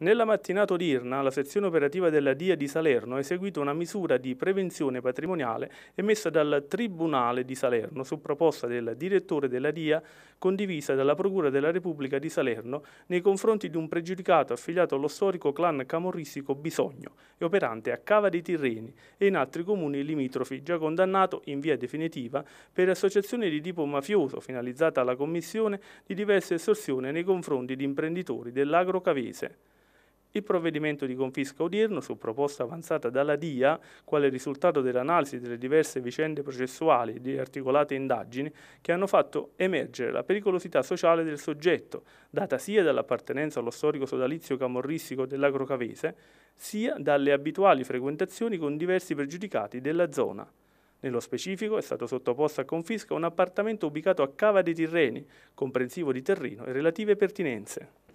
Nella mattinata odierna la sezione operativa della DIA di Salerno ha eseguito una misura di prevenzione patrimoniale emessa dal Tribunale di Salerno su proposta del direttore della DIA condivisa dalla Procura della Repubblica di Salerno nei confronti di un pregiudicato affiliato allo storico clan camorristico Bisogno e operante a Cava dei Tirreni e in altri comuni limitrofi già condannato in via definitiva per associazione di tipo mafioso finalizzata alla commissione di diverse estorsioni nei confronti di imprenditori dell'agro cavese. Il provvedimento di confisca odierno, su proposta avanzata dalla DIA, quale risultato dell'analisi delle diverse vicende processuali e di articolate indagini che hanno fatto emergere la pericolosità sociale del soggetto, data sia dall'appartenenza allo storico sodalizio camorristico dell'Agrocavese, sia dalle abituali frequentazioni con diversi pregiudicati della zona. Nello specifico è stato sottoposto a confisca un appartamento ubicato a Cava dei Tirreni, comprensivo di terreno e relative pertinenze.